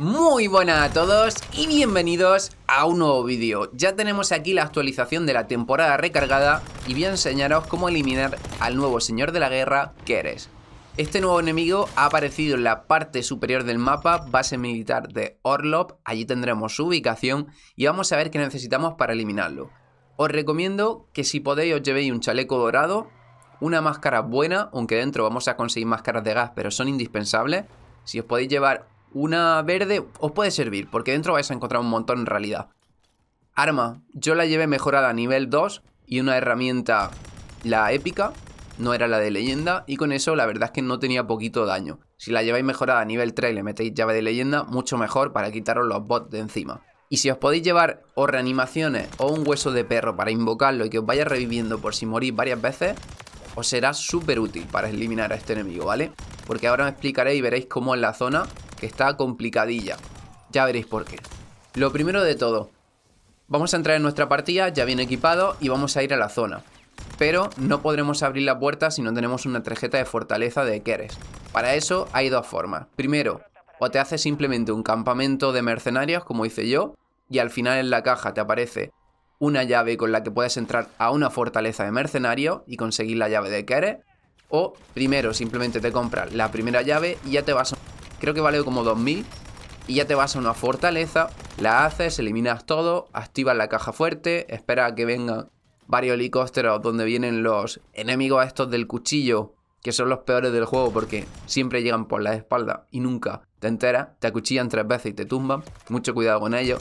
Muy buenas a todos y bienvenidos a un nuevo vídeo. Ya tenemos aquí la actualización de la temporada recargada y voy a enseñaros cómo eliminar al nuevo señor de la guerra que eres. Este nuevo enemigo ha aparecido en la parte superior del mapa, base militar de Orlop, allí tendremos su ubicación y vamos a ver qué necesitamos para eliminarlo. Os recomiendo que si podéis os llevéis un chaleco dorado, una máscara buena, aunque dentro vamos a conseguir máscaras de gas pero son indispensables, si os podéis llevar una verde os puede servir, porque dentro vais a encontrar un montón en realidad. Arma, yo la llevé mejorada a nivel 2 y una herramienta, la épica, no era la de leyenda, y con eso la verdad es que no tenía poquito daño. Si la lleváis mejorada a nivel 3 y le metéis llave de leyenda, mucho mejor para quitaros los bots de encima. Y si os podéis llevar o reanimaciones o un hueso de perro para invocarlo y que os vaya reviviendo por si morís varias veces, os será súper útil para eliminar a este enemigo, ¿vale? Porque ahora me explicaré y veréis cómo en la zona que está complicadilla. Ya veréis por qué. Lo primero de todo, vamos a entrar en nuestra partida, ya bien equipado, y vamos a ir a la zona. Pero no podremos abrir la puerta si no tenemos una tarjeta de fortaleza de Keres. Para eso hay dos formas. Primero, o te haces simplemente un campamento de mercenarios, como hice yo, y al final en la caja te aparece una llave con la que puedes entrar a una fortaleza de mercenario y conseguir la llave de Keres. O primero simplemente te compras la primera llave y ya te vas a Creo que vale como 2000 y ya te vas a una fortaleza, la haces, eliminas todo, activas la caja fuerte, espera a que vengan varios helicópteros donde vienen los enemigos estos del cuchillo, que son los peores del juego porque siempre llegan por la espalda y nunca te enteras, te acuchillan tres veces y te tumban, mucho cuidado con ellos.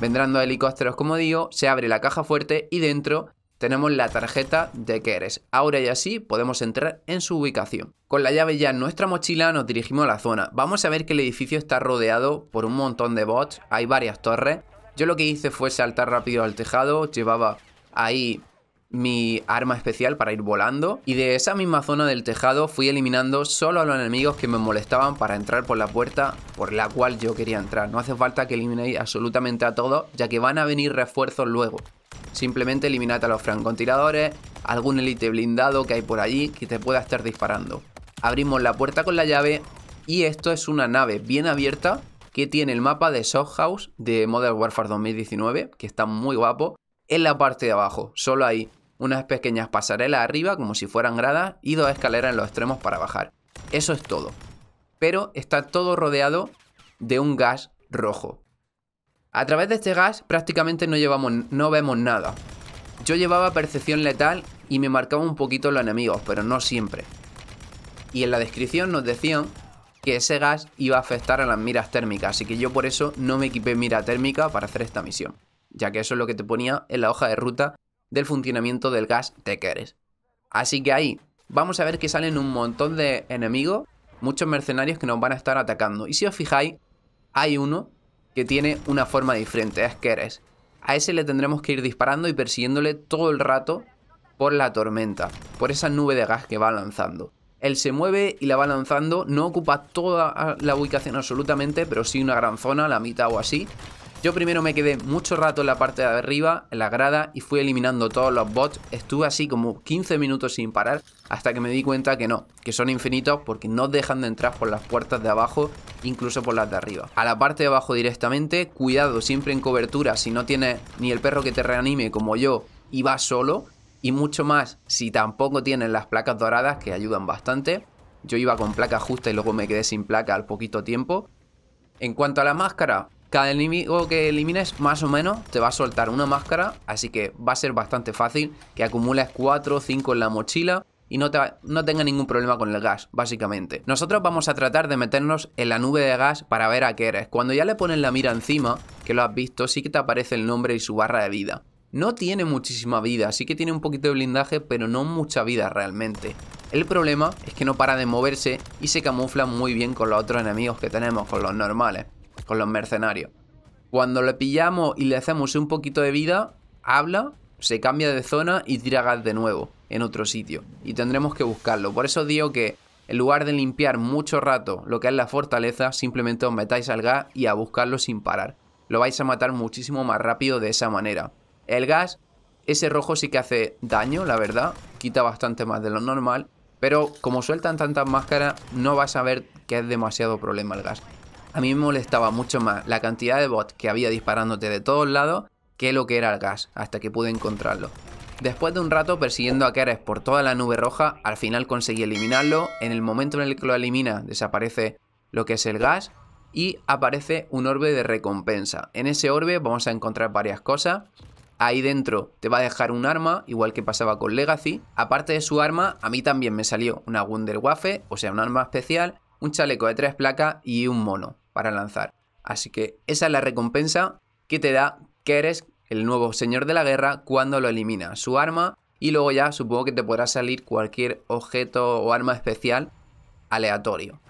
Vendrán dos helicópteros como digo, se abre la caja fuerte y dentro tenemos la tarjeta de que eres. Ahora y así podemos entrar en su ubicación. Con la llave ya en nuestra mochila nos dirigimos a la zona. Vamos a ver que el edificio está rodeado por un montón de bots, hay varias torres. Yo lo que hice fue saltar rápido al tejado, llevaba ahí mi arma especial para ir volando y de esa misma zona del tejado fui eliminando solo a los enemigos que me molestaban para entrar por la puerta por la cual yo quería entrar. No hace falta que eliminéis absolutamente a todos ya que van a venir refuerzos luego. Simplemente eliminate a los francotiradores, algún elite blindado que hay por allí que te pueda estar disparando. Abrimos la puerta con la llave y esto es una nave bien abierta que tiene el mapa de Soft House de Modern Warfare 2019, que está muy guapo, en la parte de abajo. Solo hay unas pequeñas pasarelas arriba como si fueran gradas y dos escaleras en los extremos para bajar. Eso es todo. Pero está todo rodeado de un gas rojo. A través de este gas prácticamente no, llevamos, no vemos nada. Yo llevaba percepción letal y me marcaba un poquito los enemigos, pero no siempre. Y en la descripción nos decían que ese gas iba a afectar a las miras térmicas, así que yo por eso no me equipé mira térmica para hacer esta misión, ya que eso es lo que te ponía en la hoja de ruta del funcionamiento del gas Tekeres. Así que ahí vamos a ver que salen un montón de enemigos, muchos mercenarios que nos van a estar atacando. Y si os fijáis, hay uno que tiene una forma diferente es que eres... A ese le tendremos que ir disparando y persiguiéndole todo el rato por la tormenta, por esa nube de gas que va lanzando. Él se mueve y la va lanzando, no ocupa toda la ubicación absolutamente, pero sí una gran zona, la mitad o así, yo primero me quedé mucho rato en la parte de arriba, en la grada, y fui eliminando todos los bots. Estuve así como 15 minutos sin parar, hasta que me di cuenta que no, que son infinitos porque no dejan de entrar por las puertas de abajo, incluso por las de arriba. A la parte de abajo directamente, cuidado, siempre en cobertura, si no tienes ni el perro que te reanime como yo y vas solo, y mucho más si tampoco tienen las placas doradas que ayudan bastante. Yo iba con placa justa y luego me quedé sin placa al poquito tiempo. En cuanto a la máscara, cada enemigo que elimines, más o menos, te va a soltar una máscara, así que va a ser bastante fácil que acumules 4 o 5 en la mochila y no, te, no, tenga ningún problema con el gas, básicamente. Nosotros vamos a tratar de meternos en la nube de gas para ver a qué eres. Cuando ya le pones la mira encima, que lo has visto, sí que te aparece el nombre y su barra de vida. No tiene muchísima vida, sí que tiene un poquito de blindaje, pero no mucha vida realmente. El problema es que no para de moverse y se camufla muy bien con los otros enemigos que tenemos, con los normales con los mercenarios. Cuando le pillamos y le hacemos un poquito de vida, habla, se cambia de zona y tira gas de nuevo en otro sitio. Y tendremos que buscarlo. Por eso digo que en lugar de limpiar mucho rato lo que es la fortaleza, simplemente os metáis al gas y a buscarlo sin parar. Lo vais a matar muchísimo más rápido de esa manera. El gas, ese rojo sí que hace daño, la verdad. Quita bastante más de lo normal. Pero como sueltan tantas máscaras, no vas a ver que es demasiado problema el gas. A mí me molestaba mucho más la cantidad de bots que había disparándote de todos lados que lo que era el gas, hasta que pude encontrarlo. Después de un rato persiguiendo a Keres por toda la nube roja, al final conseguí eliminarlo. En el momento en el que lo elimina, desaparece lo que es el gas y aparece un orbe de recompensa. En ese orbe vamos a encontrar varias cosas. Ahí dentro te va a dejar un arma, igual que pasaba con Legacy. Aparte de su arma, a mí también me salió una Wunderwaffe, o sea, un arma especial, un chaleco de tres placas y un mono para lanzar. Así que esa es la recompensa que te da que eres el nuevo señor de la guerra cuando lo elimina su arma y luego ya supongo que te podrá salir cualquier objeto o arma especial aleatorio.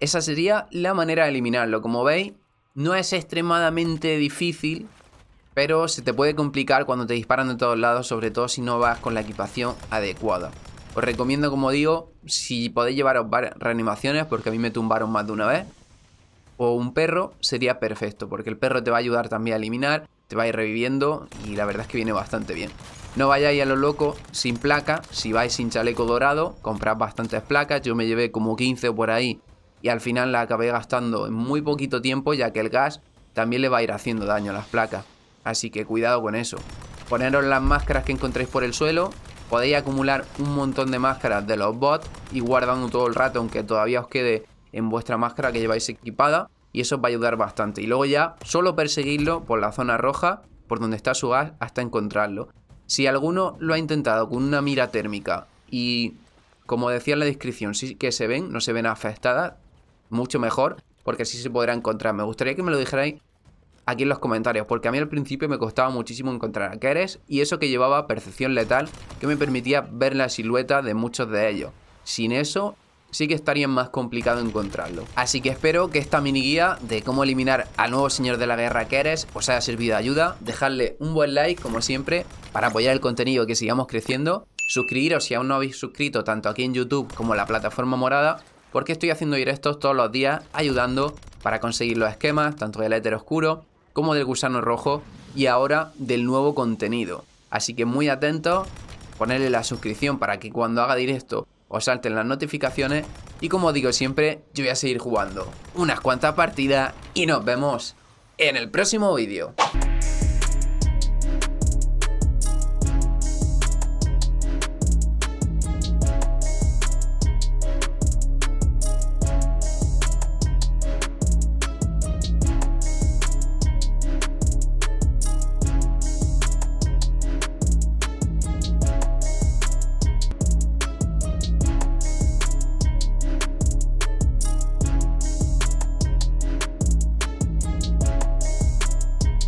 Esa sería la manera de eliminarlo. Como veis, no es extremadamente difícil, pero se te puede complicar cuando te disparan de todos lados, sobre todo si no vas con la equipación adecuada. Os recomiendo, como digo, si podéis llevaros reanimaciones, porque a mí me tumbaron más de una vez, o un perro, sería perfecto, porque el perro te va a ayudar también a eliminar, te va a ir reviviendo y la verdad es que viene bastante bien. No vayáis a lo loco sin placa, si vais sin chaleco dorado, comprad bastantes placas, yo me llevé como 15 por ahí y al final la acabé gastando en muy poquito tiempo ya que el gas también le va a ir haciendo daño a las placas, así que cuidado con eso. Poneros las máscaras que encontréis por el suelo podéis acumular un montón de máscaras de los bots y guardando todo el rato, aunque todavía os quede en vuestra máscara que lleváis equipada. Y eso os va a ayudar bastante. Y luego ya solo perseguirlo por la zona roja, por donde está su gas, hasta encontrarlo. Si alguno lo ha intentado con una mira térmica y, como decía en la descripción, sí que se ven, no se ven afectadas, mucho mejor, porque así se podrá encontrar. Me gustaría que me lo dijerais aquí en los comentarios, porque a mí al principio me costaba muchísimo encontrar a Keres y eso que llevaba percepción letal que me permitía ver la silueta de muchos de ellos. Sin eso, sí que estaría más complicado encontrarlo. Así que espero que esta mini guía de cómo eliminar al nuevo señor de la guerra Keres os haya servido de ayuda. Dejarle un buen like, como siempre, para apoyar el contenido que sigamos creciendo. Suscribiros si aún no habéis suscrito tanto aquí en YouTube como en la plataforma morada, porque estoy haciendo directos todos los días ayudando para conseguir los esquemas, tanto del éter oscuro como del gusano rojo y ahora del nuevo contenido. Así que muy atento, ponerle la suscripción para que cuando haga directo os salten las notificaciones y como digo siempre, yo voy a seguir jugando unas cuantas partidas y nos vemos en el próximo vídeo.